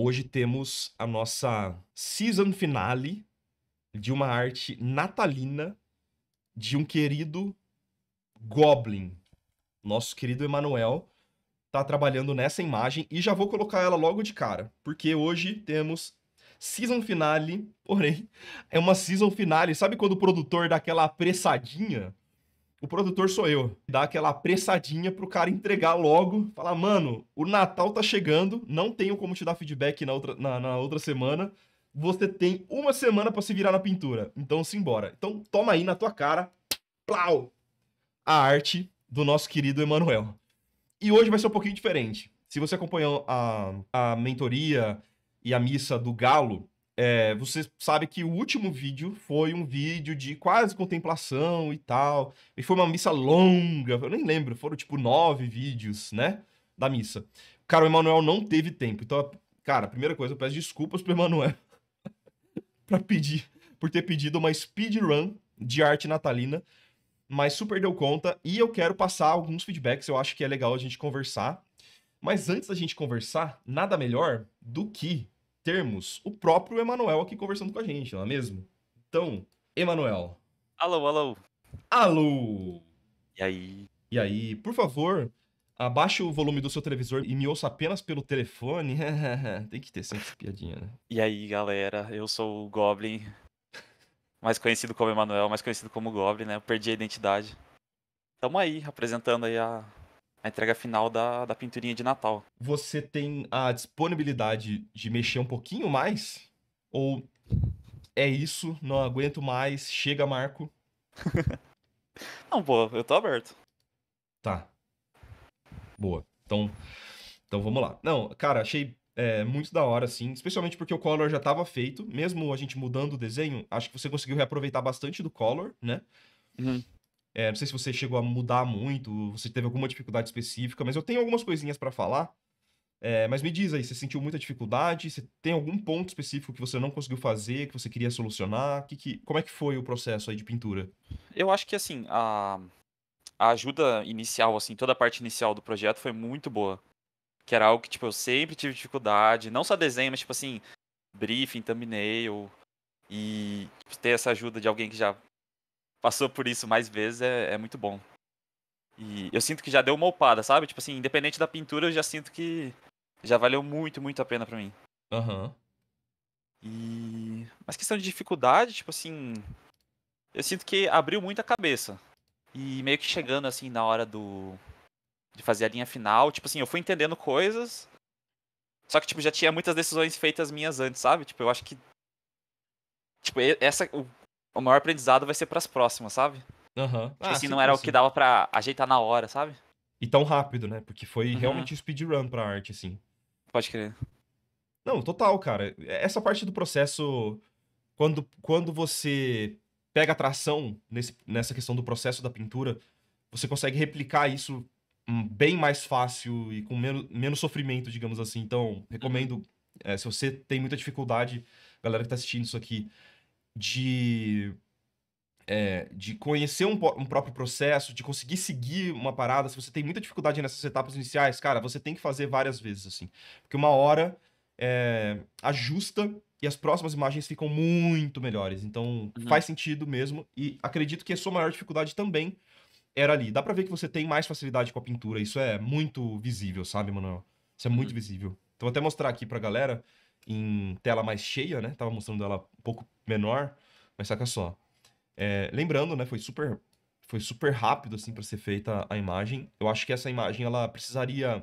Hoje temos a nossa season finale de uma arte natalina de um querido Goblin. Nosso querido Emanuel tá trabalhando nessa imagem e já vou colocar ela logo de cara, porque hoje temos season finale, porém é uma season finale. Sabe quando o produtor dá aquela apressadinha? o produtor sou eu. Dá aquela apressadinha pro cara entregar logo, falar, mano, o Natal tá chegando, não tenho como te dar feedback na outra, na, na outra semana. Você tem uma semana para se virar na pintura. Então simbora. Então toma aí na tua cara, plau! A arte do nosso querido Emanuel. E hoje vai ser um pouquinho diferente. Se você acompanhou a, a mentoria e a missa do Galo, é, você sabe que o último vídeo foi um vídeo de quase contemplação e tal. E foi uma missa longa, eu nem lembro, foram tipo nove vídeos, né? Da missa. Cara, o Emanuel não teve tempo. Então, cara, primeira coisa, eu peço desculpas pro Emanuel pra pedir, por ter pedido uma speedrun de arte natalina, mas super deu conta. E eu quero passar alguns feedbacks, eu acho que é legal a gente conversar. Mas antes da gente conversar, nada melhor do que termos o próprio Emanuel aqui conversando com a gente, não é mesmo? Então, Emanuel. Alô, alô. Alô. E aí? E aí, por favor, abaixe o volume do seu televisor e me ouça apenas pelo telefone. Tem que ter sempre piadinha, né? E aí, galera, eu sou o Goblin, mais conhecido como Emanuel, mais conhecido como Goblin, né? Eu perdi a identidade. Tamo aí, apresentando aí a a entrega final da, da pinturinha de Natal. Você tem a disponibilidade de mexer um pouquinho mais? Ou é isso, não aguento mais, chega, Marco? não, pô, eu tô aberto. Tá. Boa. Então, então vamos lá. Não, cara, achei é, muito da hora, assim. Especialmente porque o Color já estava feito. Mesmo a gente mudando o desenho, acho que você conseguiu reaproveitar bastante do Color, né? Uhum. É, não sei se você chegou a mudar muito, você teve alguma dificuldade específica, mas eu tenho algumas coisinhas para falar. É, mas me diz aí, você sentiu muita dificuldade? Você tem algum ponto específico que você não conseguiu fazer, que você queria solucionar? Que, que, como é que foi o processo aí de pintura? Eu acho que assim, a, a ajuda inicial, assim, toda a parte inicial do projeto foi muito boa. Que era algo que, tipo, eu sempre tive dificuldade, não só desenho, mas tipo assim, briefing, thumbnail. E tipo, ter essa ajuda de alguém que já passou por isso mais vezes, é, é muito bom. E eu sinto que já deu uma upada, sabe? Tipo assim, independente da pintura, eu já sinto que já valeu muito, muito a pena para mim. Aham. Uhum. E. Mas questão de dificuldade, tipo assim. Eu sinto que abriu muito a cabeça. E meio que chegando assim na hora do. De fazer a linha final, tipo assim, eu fui entendendo coisas. Só que, tipo, já tinha muitas decisões feitas minhas antes, sabe? Tipo, eu acho que. Tipo, essa, o o maior aprendizado vai ser pras próximas, sabe? Aham. Uhum. ah, assim, não era o que dava para ajeitar na hora, sabe? E tão rápido, né? Porque foi uhum. realmente speedrun pra arte, assim. Pode crer. Não, total, cara. Essa parte do processo, quando, quando você pega atração nesse, nessa questão do processo da pintura, você consegue replicar isso hum, bem mais fácil e com menos, menos sofrimento, digamos assim. Então, recomendo, é, se você tem muita dificuldade, galera que tá assistindo isso aqui, de é, de conhecer um, um, próprio processo, de conseguir seguir uma parada. Se você tem muita dificuldade nessas etapas iniciais, cara, você tem que fazer várias vezes, assim. Porque uma hora é, ajusta e as próximas imagens ficam muito melhores. Então uhum. faz sentido mesmo. E acredito que a sua maior dificuldade também era ali. Dá pra ver que você tem mais facilidade com a pintura. Isso é muito visível, sabe, Manuel? Isso é muito uhum. visível. Então, vou até mostrar aqui pra galera em tela mais cheia, né? Tava mostrando ela um pouco menor, mas saca só. É, lembrando, né? Foi super, foi super rápido, assim, para ser feita a imagem. Eu acho que essa imagem, ela precisaria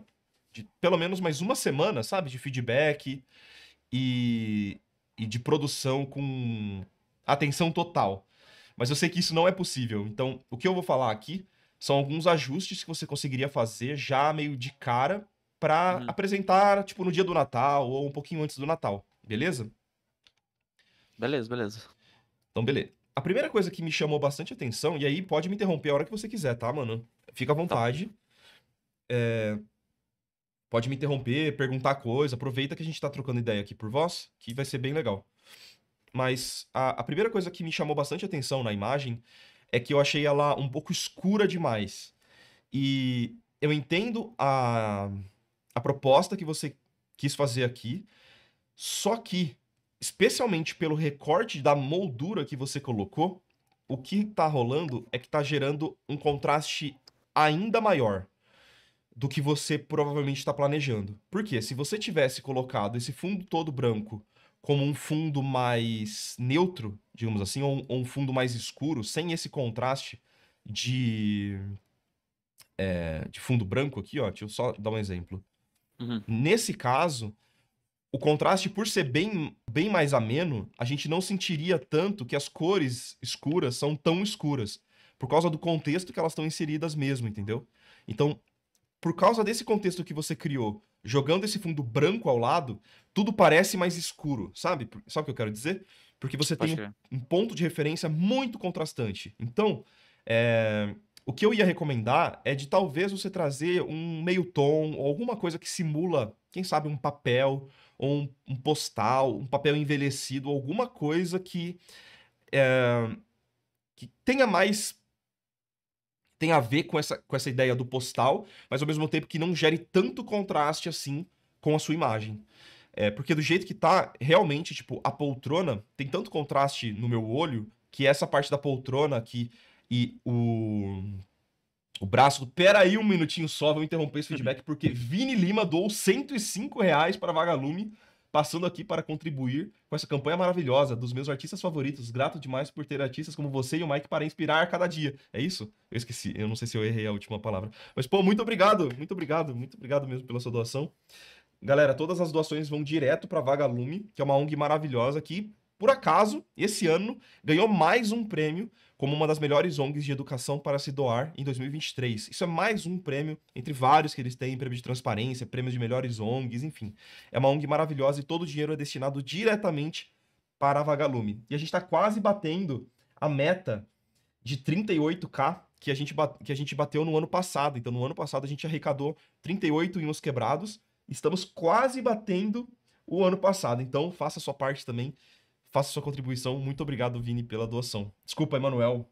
de pelo menos mais uma semana, sabe? De feedback e, e de produção com atenção total. Mas eu sei que isso não é possível. Então, o que eu vou falar aqui são alguns ajustes que você conseguiria fazer já meio de cara para uhum. apresentar, tipo, no dia do Natal ou um pouquinho antes do Natal, beleza? Beleza, beleza. Então, beleza. A primeira coisa que me chamou bastante atenção, e aí pode me interromper a hora que você quiser, tá, mano? Fica à tá vontade. Tá. É... Pode me interromper, perguntar coisa, aproveita que a gente tá trocando ideia aqui por voz, que vai ser bem legal. Mas a, a primeira coisa que me chamou bastante atenção na imagem é que eu achei ela um pouco escura demais. E eu entendo a a proposta que você quis fazer aqui, só que, especialmente pelo recorte da moldura que você colocou, o que está rolando é que está gerando um contraste ainda maior do que você provavelmente está planejando. Porque se você tivesse colocado esse fundo todo branco como um fundo mais neutro, digamos assim, ou um, fundo mais escuro, sem esse contraste de, é, de fundo branco aqui, ó, deixa eu só dar um exemplo. Uhum. Nesse caso, o contraste, por ser bem, bem mais ameno, a gente não sentiria tanto que as cores escuras são tão escuras, por causa do contexto que elas estão inseridas mesmo, entendeu? Então, por causa desse contexto que você criou, jogando esse fundo branco ao lado, tudo parece mais escuro, sabe? Sabe o que eu quero dizer? Porque você tem um, um, ponto de referência muito contrastante. Então, é... O que eu ia recomendar é de talvez você trazer um meio tom ou alguma coisa que simula, quem sabe, um papel ou um, um postal, um papel envelhecido, alguma coisa que, é, que tenha mais tem a ver com essa, com essa ideia do postal, mas ao mesmo tempo que não gere tanto contraste assim com a sua imagem. É, porque do jeito que tá, realmente, tipo, a poltrona tem tanto contraste no meu olho que essa parte da poltrona que e o. O braço do. Peraí, um minutinho só, vou interromper esse feedback, porque Vini Lima doou 105 reais para Vagalume, passando aqui para contribuir com essa campanha maravilhosa dos meus artistas favoritos. Grato demais por ter artistas como você e o Mike para inspirar cada dia. É isso? Eu esqueci, eu não sei se eu errei a última palavra. Mas, pô, muito obrigado, muito obrigado, muito obrigado mesmo pela sua doação. Galera, todas as doações vão direto para Vagalume, que é uma ONG maravilhosa que, por acaso, esse ano ganhou mais um prêmio como uma das melhores ONGs de educação para se doar em 2023. Isso é mais um prêmio entre vários que eles têm, prêmio de transparência, prêmios de melhores ONGs, enfim. É uma ONG maravilhosa e todo o dinheiro é destinado diretamente para a Vagalume. E a gente está quase batendo a meta de 38k que a, gente que a gente bateu no ano passado. Então, no ano passado, a gente arrecadou 38 em uns quebrados. Estamos quase batendo o ano passado. Então, faça a sua parte também Faça sua contribuição. Muito obrigado, Vini, pela doação. Desculpa, Emanuel,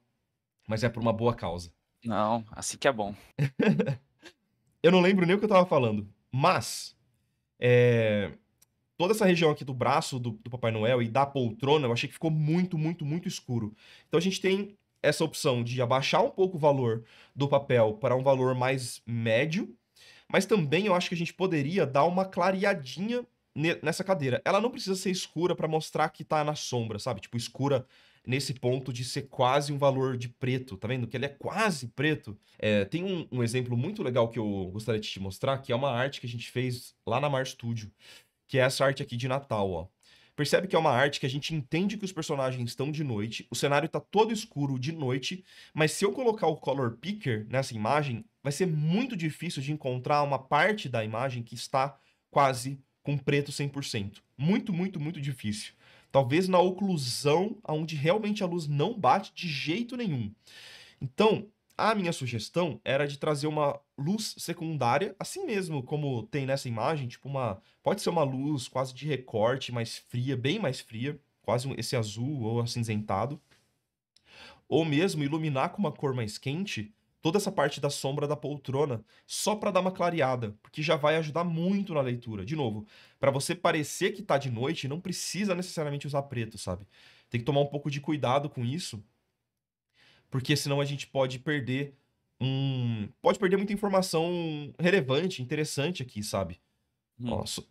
mas é por uma boa causa. Não, assim que é bom. eu não lembro nem o que eu tava falando, mas é, toda essa região aqui do braço do, do Papai Noel e da poltrona, eu achei que ficou muito, muito, muito escuro. Então a gente tem essa opção de abaixar um pouco o valor do papel para um valor mais médio, mas também eu acho que a gente poderia dar uma clareadinha nessa cadeira. Ela não precisa ser escura para mostrar que tá na sombra, sabe? Tipo, escura nesse ponto de ser quase um valor de preto, tá vendo? Que ele é quase preto. É, tem um, um, exemplo muito legal que eu gostaria de te mostrar, que é uma arte que a gente fez lá na Mar Studio, que é essa arte aqui de Natal, ó. Percebe que é uma arte que a gente entende que os personagens estão de noite, o cenário tá todo escuro de noite, mas se eu colocar o color picker nessa imagem, vai ser muito difícil de encontrar uma parte da imagem que está quase com preto 100%. Muito, muito, muito difícil. Talvez na oclusão, onde realmente a luz não bate de jeito nenhum. Então, a minha sugestão era de trazer uma luz secundária, assim mesmo como tem nessa imagem, tipo uma, pode ser uma luz quase de recorte, mais fria, bem mais fria, quase esse azul ou acinzentado, ou mesmo iluminar com uma cor mais quente toda essa parte da sombra da poltrona, só para dar uma clareada, porque já vai ajudar muito na leitura. De novo, para você parecer que tá de noite, não precisa necessariamente usar preto, sabe? Tem que tomar um pouco de cuidado com isso, porque senão a gente pode perder um, pode perder muita informação relevante, interessante aqui, sabe? Hum.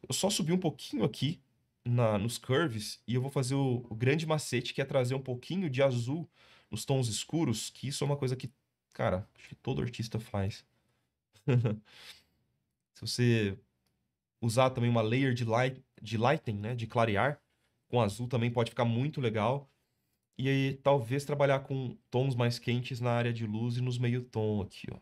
eu só subi um pouquinho aqui na, nos curves e eu vou fazer o, o grande macete que é trazer um pouquinho de azul nos tons escuros, que isso é uma coisa que Cara, acho que todo artista faz. Se você usar também uma layer de, light, de lighting, né? De clarear, com azul também pode ficar muito legal. E aí, talvez trabalhar com tons mais quentes na área de luz e nos meio tom aqui, ó.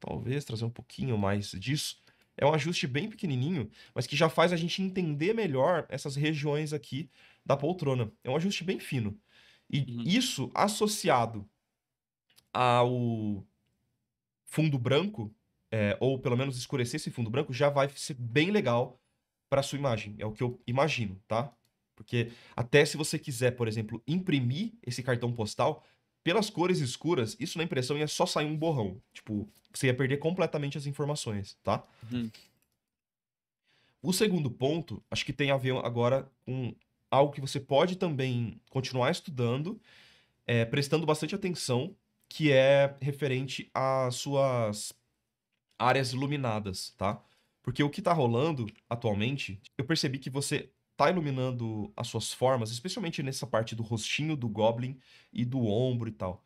Talvez trazer um pouquinho mais disso. É um ajuste bem pequenininho, mas que já faz a gente entender melhor essas regiões aqui da poltrona. É um ajuste bem fino. E uhum. isso associado ao fundo branco, é, hum. ou pelo menos escurecer esse fundo branco, já vai ser bem legal para a sua imagem. É o que eu imagino, tá? Porque até se você quiser, por exemplo, imprimir esse cartão postal, pelas cores escuras, isso na impressão ia só sair um borrão. Tipo, você ia perder completamente as informações, tá? Uhum. O segundo ponto, acho que tem a ver agora com algo que você pode também continuar estudando, é, prestando bastante atenção que é referente às suas áreas iluminadas, tá? Porque o que tá rolando atualmente, eu percebi que você tá iluminando as suas formas, especialmente nessa parte do rostinho do Goblin e do ombro e tal.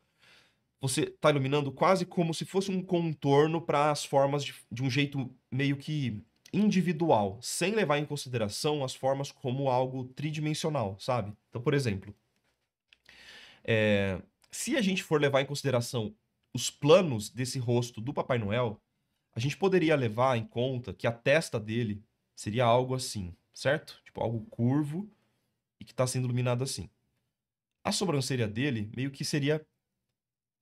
Você tá iluminando quase como se fosse um contorno para as formas de, de um jeito meio que individual, sem levar em consideração as formas como algo tridimensional, sabe? Então, por exemplo, é, se a gente for levar em consideração os planos desse rosto do Papai Noel, a gente poderia levar em conta que a testa dele seria algo assim, certo? Tipo, algo curvo e que está sendo iluminado assim. A sobrancelha dele meio que seria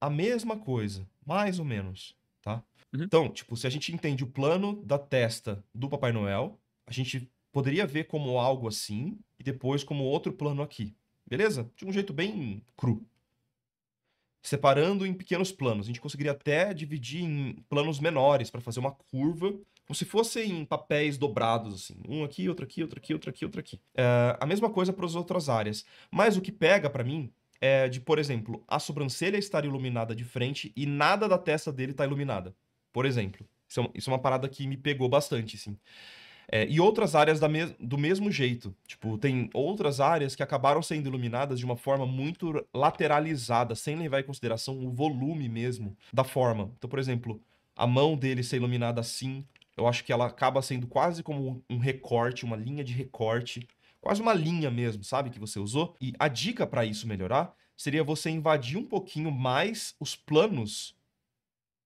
a mesma coisa, mais ou menos, tá? Uhum. Então, tipo, se a gente entende o plano da testa do Papai Noel, a gente poderia ver como algo assim e depois como outro plano aqui, beleza? De um jeito bem cru separando em pequenos planos. A gente conseguiria até dividir em planos menores para fazer uma curva, como se fossem papéis dobrados, assim. Um aqui, outro aqui, outro aqui, outro aqui, outro aqui. É, a mesma coisa para as outras áreas. Mas o que pega para mim é de, por exemplo, a sobrancelha estar iluminada de frente e nada da testa dele está iluminada. Por exemplo. Isso é, uma, isso é uma parada que me pegou bastante, assim. É, e outras áreas me do mesmo jeito. Tipo, tem outras áreas que acabaram sendo iluminadas de uma forma muito lateralizada, sem levar em consideração o volume mesmo da forma. Então, por exemplo, a mão dele ser iluminada assim, eu acho que ela acaba sendo quase como um recorte, uma linha de recorte, quase uma linha mesmo, sabe, que você usou. E a dica para isso melhorar seria você invadir um pouquinho mais os planos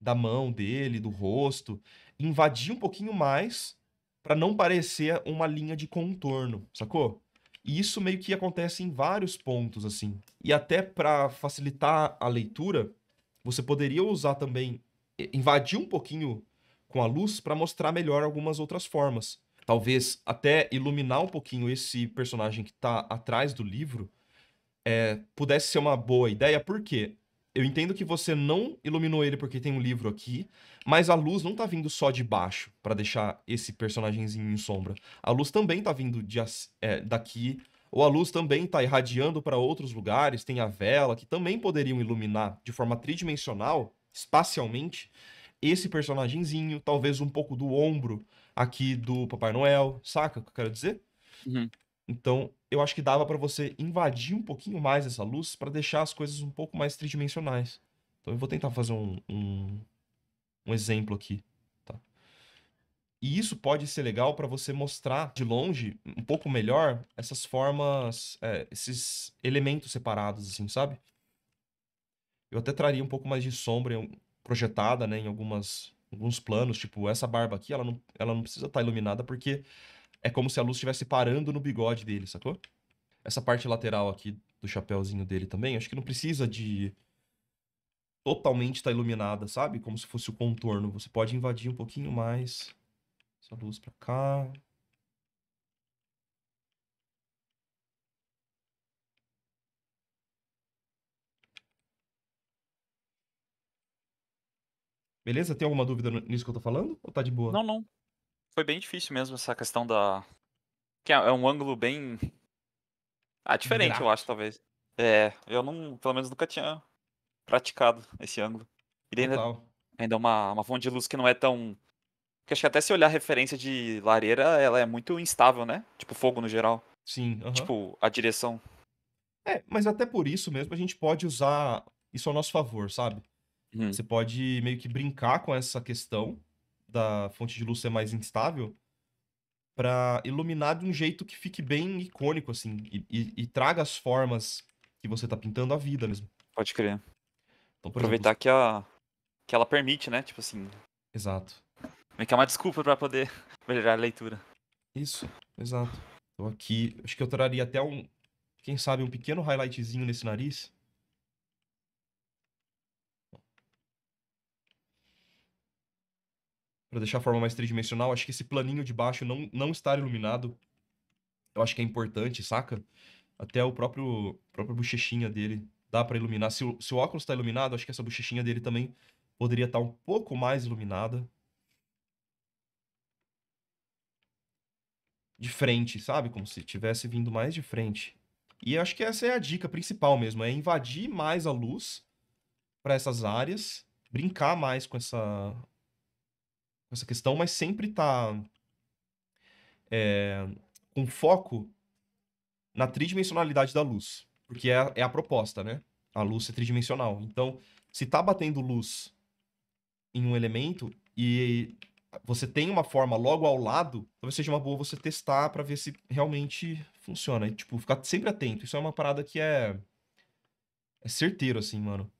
da mão dele, do rosto, invadir um pouquinho mais para não parecer uma linha de contorno, sacou? E isso meio que acontece em vários pontos, assim. E até para facilitar a leitura, você poderia usar também, invadir um pouquinho com a luz para mostrar melhor algumas outras formas. Talvez até iluminar um pouquinho esse personagem que está atrás do livro é, pudesse ser uma boa ideia, porque eu entendo que você não iluminou ele porque tem um livro aqui, mas a luz não tá vindo só de baixo para deixar esse personagemzinho em sombra. A luz também tá vindo de, é, daqui, ou a luz também tá irradiando para outros lugares, tem a vela, que também poderiam iluminar de forma tridimensional, espacialmente, esse personagemzinho, talvez um pouco do ombro aqui do Papai Noel, saca o que eu quero dizer? Uhum. Então, eu acho que dava para você invadir um pouquinho mais essa luz para deixar as coisas um pouco mais tridimensionais. Então, eu vou tentar fazer um, um, um exemplo aqui. Tá? E isso pode ser legal para você mostrar de longe, um pouco melhor, essas formas, é, esses elementos separados, assim, sabe? Eu até traria um pouco mais de sombra projetada né, em algumas, alguns planos. Tipo, essa barba aqui, ela não, ela não precisa estar tá iluminada porque é como se a luz estivesse parando no bigode dele, sacou? Essa parte lateral aqui do chapéuzinho dele também, acho que não precisa de totalmente estar tá iluminada, sabe? Como se fosse o contorno. Você pode invadir um pouquinho mais essa luz para cá. Beleza? Tem alguma dúvida nisso que eu tô falando? Ou tá de boa? Não, não foi bem difícil mesmo essa questão da. Que é, é um ângulo bem. Ah, diferente, Grato. eu acho, talvez. É, eu não, pelo menos nunca tinha praticado esse ângulo. E ainda, Total. ainda é uma, uma fonte de luz que não é tão. Porque acho que até se olhar referência de lareira, ela é muito instável, né? Tipo, fogo no geral. Sim. Uh -huh. Tipo, a direção. É, mas até por isso mesmo a gente pode usar isso ao nosso favor, sabe? Hum. Você pode meio que brincar com essa questão da fonte de luz ser mais instável, para iluminar de um jeito que fique bem icônico, assim, e, e, e traga as formas que você tá pintando à vida mesmo. Pode crer. Então, Aproveitar exemplo, que, a, que ela permite, né? Tipo assim. Exato. Meio que é uma desculpa para poder melhorar a leitura. Isso, exato. Então aqui, acho que eu traria até um, quem sabe, um pequeno highlightzinho nesse nariz. para deixar a forma mais tridimensional. Acho que esse planinho de baixo não, não estar iluminado, eu acho que é importante, saca? Até o próprio própria bochechinha dele dá para iluminar. Se o, se o óculos está iluminado, acho que essa bochechinha dele também poderia estar tá um pouco mais iluminada. De frente, sabe? Como se tivesse vindo mais de frente. E acho que essa é a dica principal mesmo, é invadir mais a luz para essas áreas, brincar mais com essa com essa questão, mas sempre tá é, com foco na tridimensionalidade da luz, porque é, é a proposta, né? A luz é tridimensional. Então, se tá batendo luz em um elemento e você tem uma forma logo ao lado, talvez seja uma boa você testar para ver se realmente funciona. E, tipo, ficar sempre atento. Isso é uma parada que é. É certeiro, assim, mano.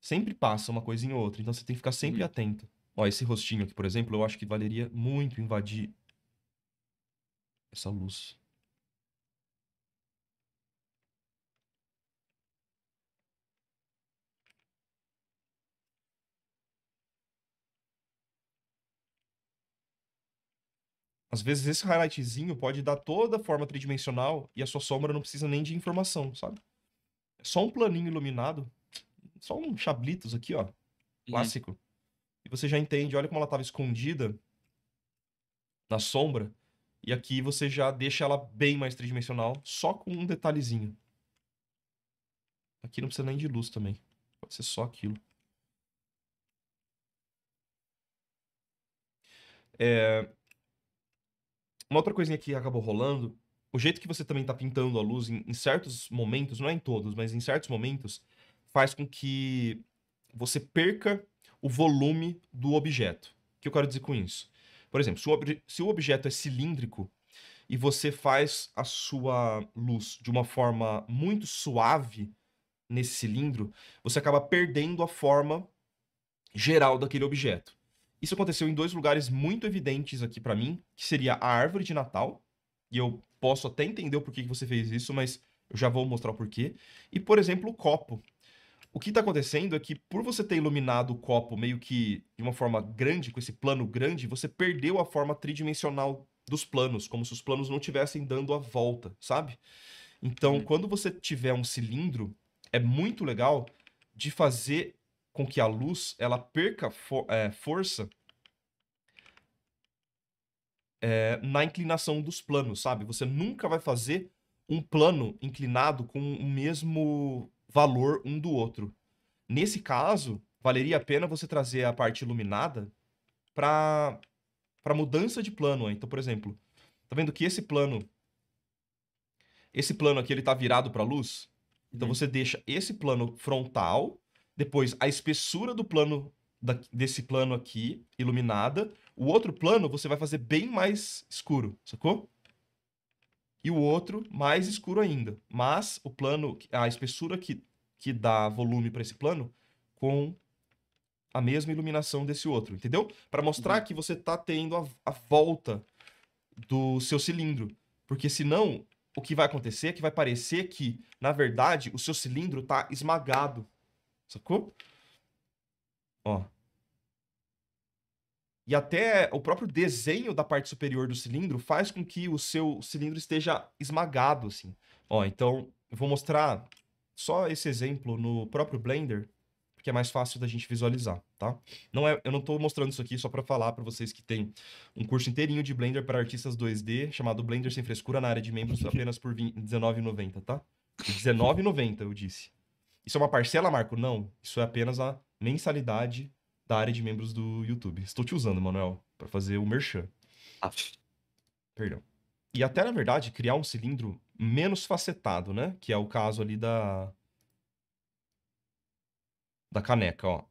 Sempre passa uma coisa em outra. Então você tem que ficar sempre uhum. atento. Ó, esse rostinho aqui, por exemplo, eu acho que valeria muito invadir essa luz. Às vezes esse highlightzinho pode dar toda a forma tridimensional e a sua sombra não precisa nem de informação, sabe? É só um planinho iluminado, só um chablitos aqui, ó, uhum. clássico. Uhum. E você já entende, olha como ela estava escondida na sombra. E aqui você já deixa ela bem mais tridimensional, só com um detalhezinho. Aqui não precisa nem de luz também. Pode ser só aquilo. É... Uma outra coisinha que acabou rolando, o jeito que você também está pintando a luz em, em, certos momentos, não é em todos, mas em certos momentos, faz com que você perca o volume do objeto. O que eu quero dizer com isso? Por exemplo, se o, ob se o objeto é cilíndrico e você faz a sua luz de uma forma muito suave nesse cilindro, você acaba perdendo a forma geral daquele objeto. Isso aconteceu em dois lugares muito evidentes aqui para mim, que seria a árvore de Natal, e eu posso até entender o porquê que você fez isso, mas eu já vou mostrar o porquê. E, por exemplo, o copo o que está acontecendo é que, por você ter iluminado o copo meio que de uma forma grande, com esse plano grande, você perdeu a forma tridimensional dos planos, como se os planos não estivessem dando a volta, sabe? Então, hum. quando você tiver um cilindro, é muito legal de fazer com que a luz ela perca for, é, força é, na inclinação dos planos, sabe? Você nunca vai fazer um plano inclinado com o mesmo valor um do outro. Nesse caso, valeria a pena você trazer a parte iluminada para para mudança de plano. Então, por exemplo, tá vendo que esse plano esse plano aqui ele tá virado para a luz? Então uhum. você deixa esse plano frontal, depois a espessura do plano da, desse plano aqui iluminada, o outro plano você vai fazer bem mais escuro, sacou? e o outro mais escuro ainda. Mas o plano, a espessura que, que dá volume para esse plano com a mesma iluminação desse outro, entendeu? Para mostrar uhum. que você tá tendo a, a volta do seu cilindro. Porque senão, o que vai acontecer é que vai parecer que, na verdade, o seu cilindro tá esmagado. Sacou? Ó. E até o próprio desenho da parte superior do cilindro faz com que o seu cilindro esteja esmagado, assim. Ó, então, eu vou mostrar só esse exemplo no próprio Blender, porque é mais fácil da gente visualizar, tá? Não é, eu não estou mostrando isso aqui só para falar para vocês que tem um curso inteirinho de Blender para artistas 2D, chamado Blender Sem Frescura, na área de membros apenas por R$19,90, tá? R$19,90, eu disse. Isso é uma parcela, Marco? Não, isso é apenas a mensalidade da área de membros do YouTube. Estou te usando, Manuel, para fazer o merchan. Aff. Perdão. E até, na verdade, criar um cilindro menos facetado, né? Que é o caso ali da. Da caneca, ó.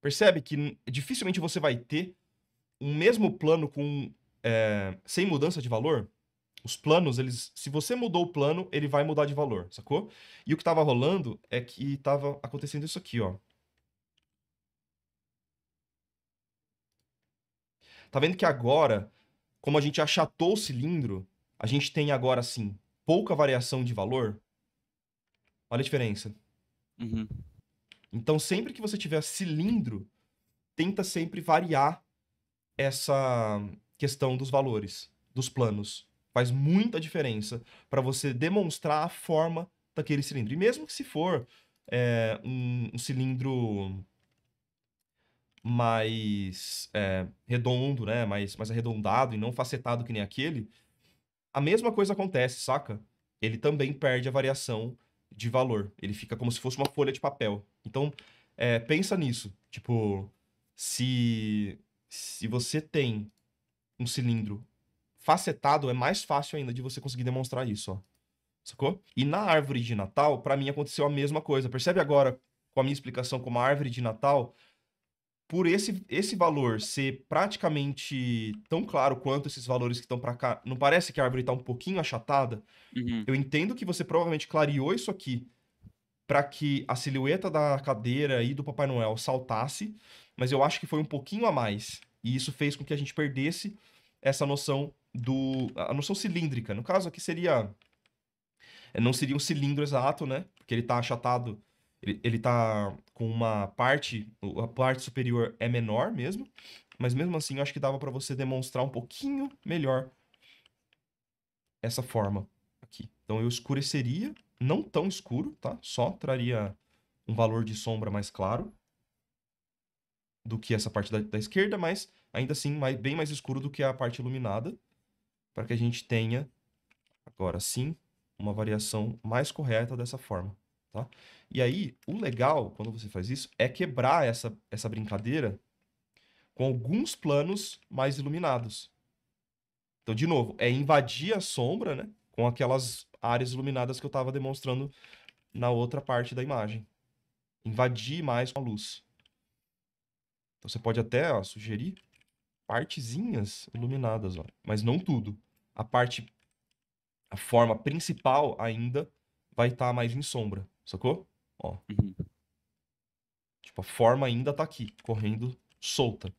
Percebe que dificilmente você vai ter um mesmo plano com. É... sem mudança de valor? Os planos, eles. Se você mudou o plano, ele vai mudar de valor, sacou? E o que tava rolando é que tava acontecendo isso aqui, ó. Tá vendo que agora, como a gente achatou o cilindro, a gente tem agora, assim, pouca variação de valor? Olha a diferença. Uhum. Então, sempre que você tiver cilindro, tenta sempre variar essa questão dos valores, dos planos. Faz muita diferença para você demonstrar a forma daquele cilindro. E mesmo que se for é, um, um cilindro mais é, redondo, né? Mais, mais arredondado e não facetado que nem aquele, a mesma coisa acontece, saca? Ele também perde a variação de valor. Ele fica como se fosse uma folha de papel. Então, é, pensa nisso. Tipo, se, se você tem um cilindro facetado, é mais fácil ainda de você conseguir demonstrar isso, ó. Sacou? E na árvore de Natal, para mim aconteceu a mesma coisa. Percebe agora, com a minha explicação, como a árvore de Natal por esse, esse valor ser praticamente tão claro quanto esses valores que estão para cá, não parece que a árvore está um pouquinho achatada? Uhum. Eu entendo que você provavelmente clareou isso aqui para que a silhueta da cadeira e do Papai Noel saltasse, mas eu acho que foi um pouquinho a mais. E isso fez com que a gente perdesse essa noção do. a noção cilíndrica. No caso aqui seria. Eh, não seria um cilindro exato, né? Porque ele está achatado ele, está tá com uma parte, a parte superior é menor mesmo, mas mesmo assim eu acho que dava para você demonstrar um pouquinho melhor essa forma aqui. Então eu escureceria, não tão escuro, tá? Só traria um valor de sombra mais claro do que essa parte da, da esquerda, mas ainda assim mais, bem mais escuro do que a parte iluminada, para que a gente tenha, agora sim, uma variação mais correta dessa forma. Tá? E aí, o legal, quando você faz isso, é quebrar essa, essa brincadeira com alguns planos mais iluminados. Então, de novo, é invadir a sombra né, com aquelas áreas iluminadas que eu estava demonstrando na outra parte da imagem. Invadir mais com a luz. Então, você pode até ó, sugerir partezinhas iluminadas, ó, mas não tudo. A parte, a forma principal ainda vai estar tá mais em sombra. Sacou? Ó. Uhum. Tipo, a forma ainda tá aqui, correndo solta.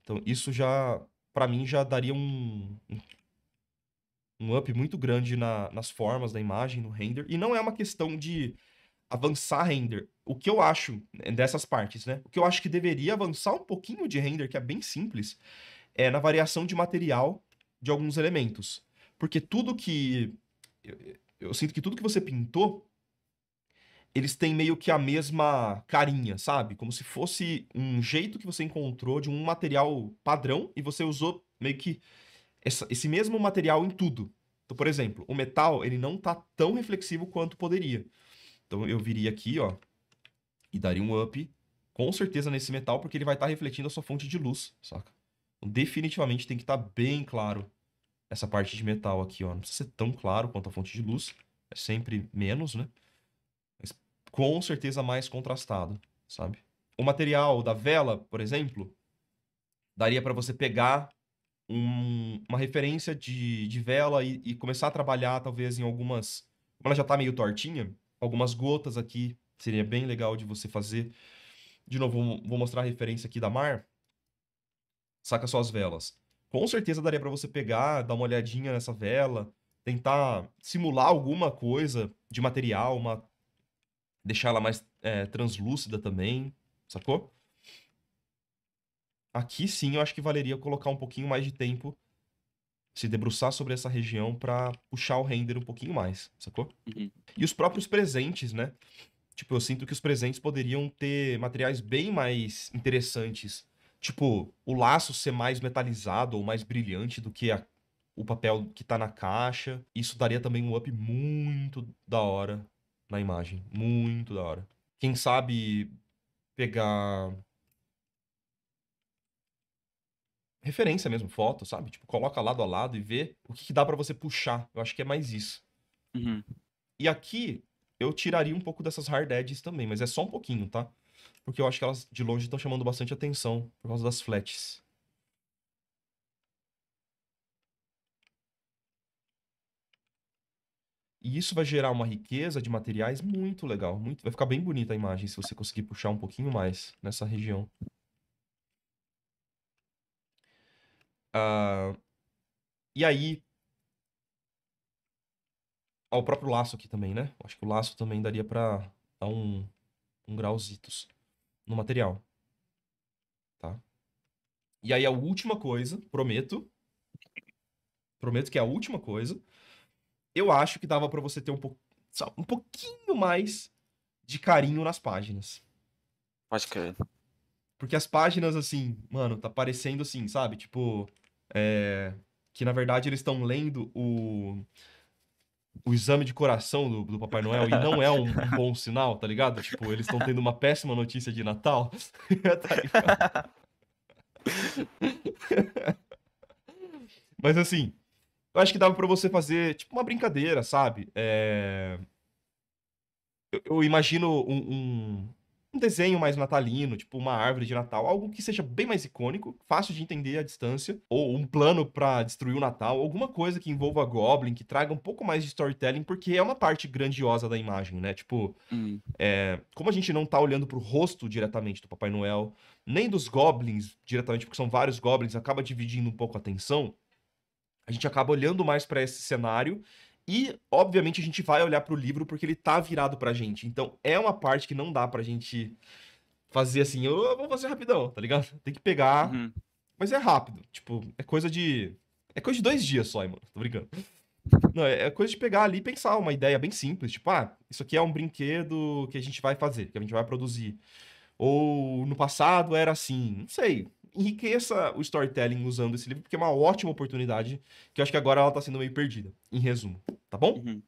Então, isso já, para mim, já daria um, um up muito grande na, nas formas da imagem, no render. E não é uma questão de avançar render. O que eu acho né, dessas partes, né? O que eu acho que deveria avançar um pouquinho de render, que é bem simples, é na variação de material de alguns elementos. Porque tudo que eu sinto que tudo que você pintou, eles têm meio que a mesma carinha, sabe? Como se fosse um jeito que você encontrou de um material padrão e você usou meio que essa, esse mesmo material em tudo. Então, por exemplo, o metal, ele não tá tão reflexivo quanto poderia. Então, eu viria aqui, ó, e daria um up, com certeza, nesse metal, porque ele vai estar tá refletindo a sua fonte de luz, saca? Então, definitivamente tem que estar tá bem claro essa parte de metal aqui, ó. Não precisa ser tão claro quanto a fonte de luz. É sempre menos, né? Mas com certeza mais contrastado, sabe? O material da vela, por exemplo, daria para você pegar um, uma referência de, de vela e, e, começar a trabalhar, talvez, em algumas. Como ela já tá meio tortinha, algumas gotas aqui seria bem legal de você fazer. De novo, vou mostrar a referência aqui da Mar. Saca suas velas com certeza daria para você pegar, dar uma olhadinha nessa vela, tentar simular alguma coisa de material, uma... deixar ela mais é, translúcida também, sacou? Aqui sim eu acho que valeria colocar um pouquinho mais de tempo, se debruçar sobre essa região para puxar o render um pouquinho mais, sacou? Uhum. E os próprios presentes, né? Tipo, eu sinto que os presentes poderiam ter materiais bem mais interessantes tipo, o laço ser mais metalizado ou mais brilhante do que a, o papel que tá na caixa. Isso daria também um up muito da hora na imagem. Muito da hora. Quem sabe pegar. Referência mesmo, foto, sabe? Tipo, coloca lado a lado e vê o que, que dá para você puxar. Eu acho que é mais isso. Uhum. E aqui eu tiraria um pouco dessas hard edges também, mas é só um pouquinho, tá? porque eu acho que elas de longe estão chamando bastante atenção por causa das flats. E isso vai gerar uma riqueza de materiais muito legal, muito, vai ficar bem bonita a imagem se você conseguir puxar um pouquinho mais nessa região. Uh, e aí, o próprio laço aqui também, né? Acho que o laço também daria para dar um, um grauzitos no material. Tá? E aí a última coisa, prometo. Prometo que é a última coisa. Eu acho que dava para você ter um, po um pouquinho mais de carinho nas páginas. Pode crer. Porque as páginas, assim, mano, tá parecendo assim, sabe? Tipo. É... Que na verdade eles estão lendo o o exame de coração do, do Papai Noel e não é um bom sinal, tá ligado? Tipo, eles estão tendo uma péssima notícia de Natal. tá Mas assim, eu acho que dava para você fazer tipo uma brincadeira, sabe? É... Eu, eu, imagino um, um, um desenho mais natalino, tipo uma árvore de Natal, algo que seja bem mais icônico, fácil de entender à distância, ou um plano para destruir o Natal, alguma coisa que envolva Goblin, que traga um pouco mais de storytelling, porque é uma parte grandiosa da imagem, né? Tipo, hum. é, como a gente não tá olhando pro rosto diretamente do Papai Noel, nem dos Goblins diretamente, porque são vários Goblins, acaba dividindo um pouco a atenção, a gente acaba olhando mais para esse cenário e, obviamente, a gente vai olhar para o livro porque ele tá virado pra gente. Então, é uma parte que não dá pra gente fazer assim, eu oh, vou fazer rapidão, tá ligado? Tem que pegar. Uhum. Mas é rápido. Tipo, é coisa de. É coisa de dois dias só, hein, mano. Tô brincando. Não, é, é coisa de pegar ali e pensar uma ideia bem simples. Tipo, ah, isso aqui é um brinquedo que a gente vai fazer, que a gente vai produzir. Ou no passado era assim, não sei enriqueça o storytelling usando esse livro, porque é uma ótima oportunidade que eu acho que agora ela está sendo meio perdida, em resumo. Tá bom? Uhum.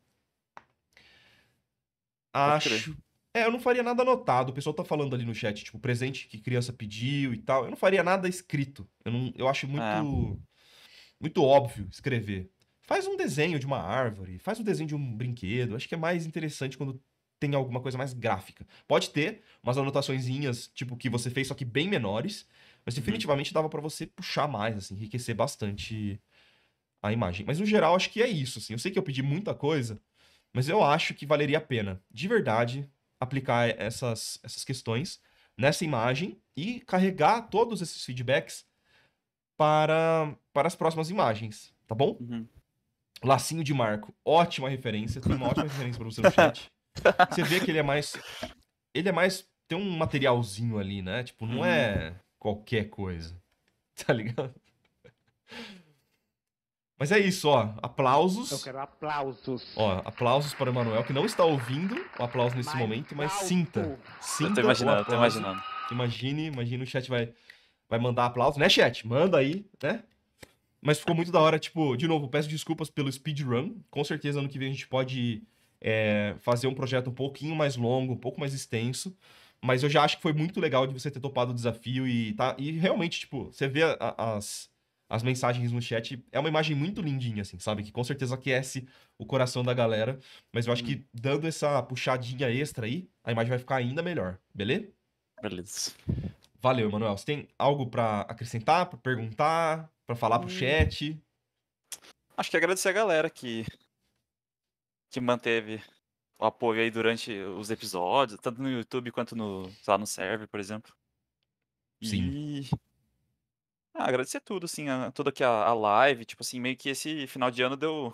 Acho. É, eu não faria nada anotado. O pessoal tá falando ali no chat, tipo, presente que criança pediu e tal. Eu não faria nada escrito. Eu, não... eu acho muito. É. Muito óbvio escrever. Faz um desenho de uma árvore, faz um desenho de um brinquedo. Acho que é mais interessante quando tem alguma coisa mais gráfica. Pode ter umas anotaçõezinhas, tipo, que você fez, só que bem menores, mas uhum. definitivamente dava para você puxar mais, assim, enriquecer bastante a imagem. Mas no geral, acho que é isso, assim. Eu sei que eu pedi muita coisa, mas eu acho que valeria a pena, de verdade, aplicar essas, essas questões nessa imagem e carregar todos esses feedbacks para, para as próximas imagens, tá bom? Uhum. Lacinho de Marco, ótima referência, tem uma ótima referência para você no chat. Você vê que ele é mais. Ele é mais. Tem um materialzinho ali, né? Tipo, não uhum. é qualquer coisa. Tá ligado? Mas é isso, ó. Aplausos. Eu quero aplausos. Ó, aplausos para o Emanuel, que não está ouvindo o aplauso nesse mas momento, mas alto. sinta. Sinta. Eu tô imaginando, eu tô imaginando. Imagine, imagine o chat vai, vai mandar aplausos. né, chat? Manda aí, né? Mas ficou muito da hora, tipo, de novo, peço desculpas pelo speedrun. Com certeza ano que vem a gente pode é, fazer um projeto um pouquinho mais longo, um pouco mais extenso. Mas eu já acho que foi muito legal de você ter topado o desafio e tá. E realmente, tipo, você vê a, as, as mensagens no chat, é uma imagem muito lindinha, assim, sabe? Que com certeza aquece o coração da galera. Mas eu acho hum. que uhum. dando essa puxadinha extra aí, a imagem vai ficar ainda melhor, beleza? Beleza. Valeu, Emanuel. Você tem algo para acrescentar, para perguntar, para falar pro hum. chat? Acho que agradecer a galera que que manteve o apoio aí durante os episódios, tanto no YouTube quanto no, lá, no server, por exemplo. Sim. E... Ah, agradecer tudo, assim, a, toda aqui a, a, live, tipo assim, meio que esse final de ano deu...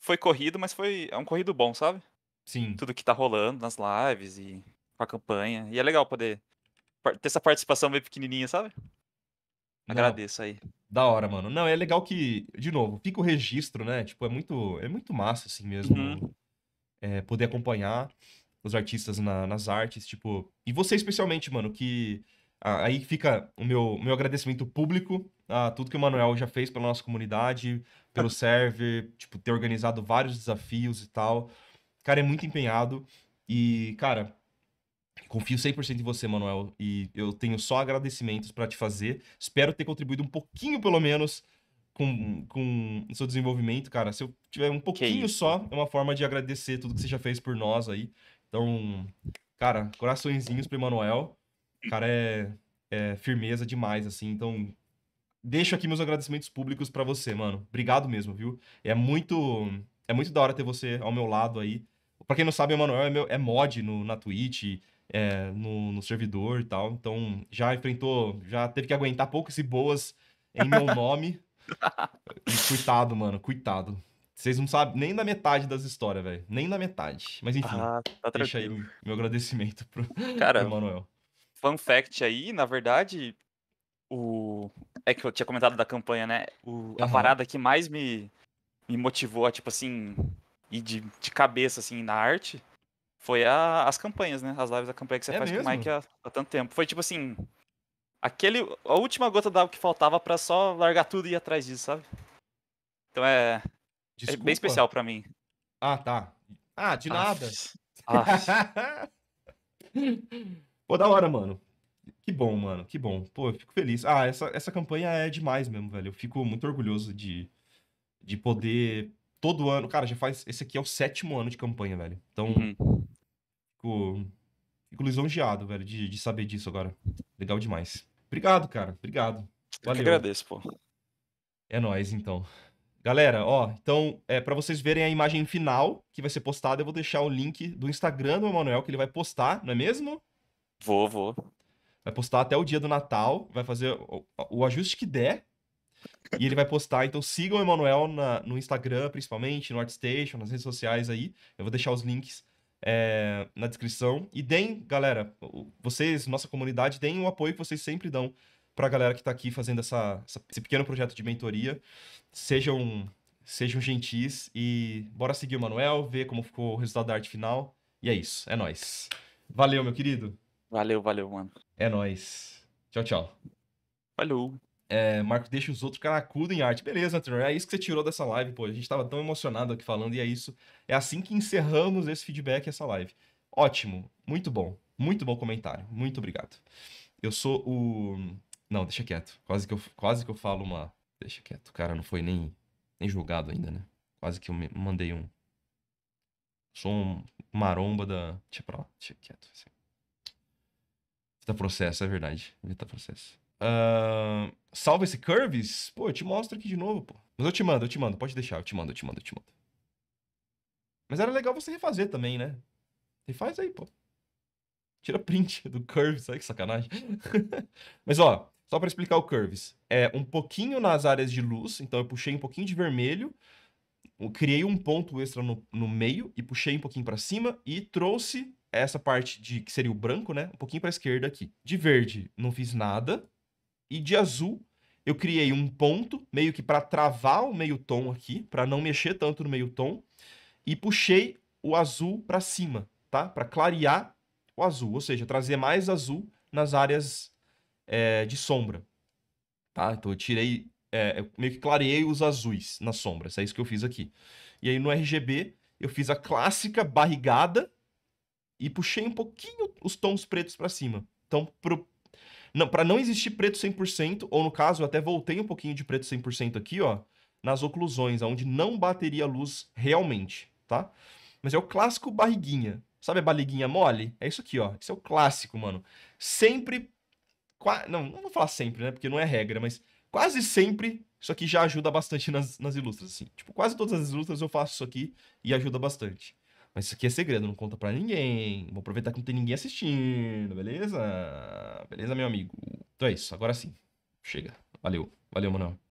Foi corrido, mas foi é um corrido bom, sabe? Sim. Tudo que tá rolando nas lives e com a campanha. E é legal poder ter essa participação meio pequenininha, sabe? Não. Agradeço aí. Da hora, mano. Não, é legal que, de novo, fica o registro, né? Tipo, é muito, é muito massa, assim mesmo. Uhum é, poder acompanhar os artistas na, nas artes, tipo. E você especialmente, mano, que. aí fica o meu, meu agradecimento público a tudo que o Manuel já fez pela nossa comunidade, pelo server, tipo, ter organizado vários desafios e tal. Cara, é muito empenhado. E, cara, confio 100% em você, Manuel. E eu tenho só agradecimentos para te fazer. Espero ter contribuído um pouquinho, pelo menos, com, com o seu desenvolvimento, cara. Se eu tiver um pouquinho só, é uma forma de agradecer tudo que você já fez por nós aí. Então, cara, coraçõezinhos pro Emanuel. Cara, é, é firmeza demais, assim. Então, deixo aqui meus agradecimentos públicos para você, mano. Obrigado mesmo, viu? É muito é muito da hora ter você ao meu lado aí. Pra quem não sabe, o Emanuel é, é mod no, na Twitch, é, no, no, servidor e tal. Então, já enfrentou, já teve que aguentar poucas e boas em meu nome coitado, mano, coitado. Vocês não sabem nem da metade das histórias, velho. Nem da metade. Mas enfim, ah, tá deixa aí meu agradecimento pro, Cara, pro Manuel. Fun fact aí, na verdade, o. É que eu tinha comentado da campanha, né? O... A parada que mais me, me motivou a, tipo assim, ir de, de cabeça, assim, na arte, foi a... as campanhas, né? As lives da campanha que você é faz mesmo? com o Mike há... há tanto tempo. Foi tipo assim aquele a última gota d'água que faltava para só largar tudo e ir atrás disso, sabe? Então é, é bem especial para mim. Ah, tá. Ah, de nada. Ah. Pô, da hora, mano. Que bom, mano. Que bom. Pô, eu fico feliz. Ah, essa, essa campanha é demais mesmo, velho. Eu fico muito orgulhoso de, de poder todo ano. Cara, já faz. Esse aqui é o sétimo ano de campanha, velho. Então. Uhum. Fico, fico lisonjeado, velho, de, de saber disso agora. Legal demais. Obrigado, cara. Obrigado. Valeu. Eu que agradeço, pô. É nóis, então. Galera, ó, então, é, para vocês verem a imagem final que vai ser postada, eu vou deixar o link do Instagram do Emanuel, que ele vai postar, não é mesmo? Vou, vou. Vai postar até o dia do Natal, vai fazer o, o ajuste que der. e ele vai postar, então sigam o Emanuel no Instagram, principalmente, no Artstation, nas redes sociais aí. Eu vou deixar os links é, na descrição. E deem, galera, vocês, nossa comunidade, deem o apoio que vocês sempre dão para a galera que está aqui fazendo essa, essa, esse pequeno projeto de mentoria. Sejam, sejam gentis e bora seguir o Manuel, ver como ficou o resultado da arte final. E é isso, é nós. Valeu, meu querido. Valeu, valeu, mano. É nós. Tchau, tchau. valeu é, deixa os outros caracudo em arte. Beleza, Antenor, é isso que você tirou dessa live, pô. A gente tava tão emocionado aqui falando e é isso. É assim que encerramos esse feedback, essa live. Ótimo, muito bom. Muito bom comentário. Muito obrigado. Eu sou o. Não, deixa quieto. Quase que eu, quase que eu falo uma. Deixa quieto. O cara não foi nem, nem julgado ainda, né? Quase que eu mandei um. Sou um maromba da. Deixa pra lá. Deixa quieto. Assim. Vita processo, é verdade. Vita processo. Uh, salva esse Curves? Pô, eu te mostro aqui de novo, pô. Mas eu te mando, eu te mando. Pode deixar, eu te mando, eu te mando, eu te mando. Mas era legal você refazer também, né? Refaz aí, pô. Tira print do Curves, olha que sacanagem. Mas ó, só para explicar o Curves. É um pouquinho nas áreas de luz, então eu puxei um pouquinho de vermelho, criei um ponto extra no, no meio e puxei um pouquinho para cima e trouxe essa parte de que seria o branco, né? Um pouquinho para esquerda aqui. De verde, não fiz nada e de azul eu criei um ponto, meio que para travar o meio tom aqui, para não mexer tanto no meio tom, e puxei o azul para cima, tá? Para clarear o azul, ou seja, trazer mais azul nas áreas é, de sombra, tá? Então eu tirei, é, eu meio que clareei os azuis sombra isso é isso que eu fiz aqui. E aí no RGB eu fiz a clássica barrigada e puxei um pouquinho os tons pretos para cima. Então, pro, não, para não existir preto 100%, ou no caso, eu até voltei um pouquinho de preto 100% aqui, ó, nas oclusões, onde não bateria luz realmente, tá? Mas é o clássico barriguinha. Sabe a barriguinha mole? É isso aqui, ó. Isso é o clássico, mano. Sempre não, não vou falar sempre, né? Porque não é regra, mas quase sempre isso aqui já ajuda bastante nas, nas ilustras, assim. Tipo, quase todas as ilustras eu faço isso aqui e ajuda bastante. Mas isso aqui é segredo, não conta pra ninguém. Vou aproveitar que não tem ninguém assistindo, beleza? Beleza, meu amigo? Então é isso, agora sim. Chega. Valeu. Valeu, Manuel.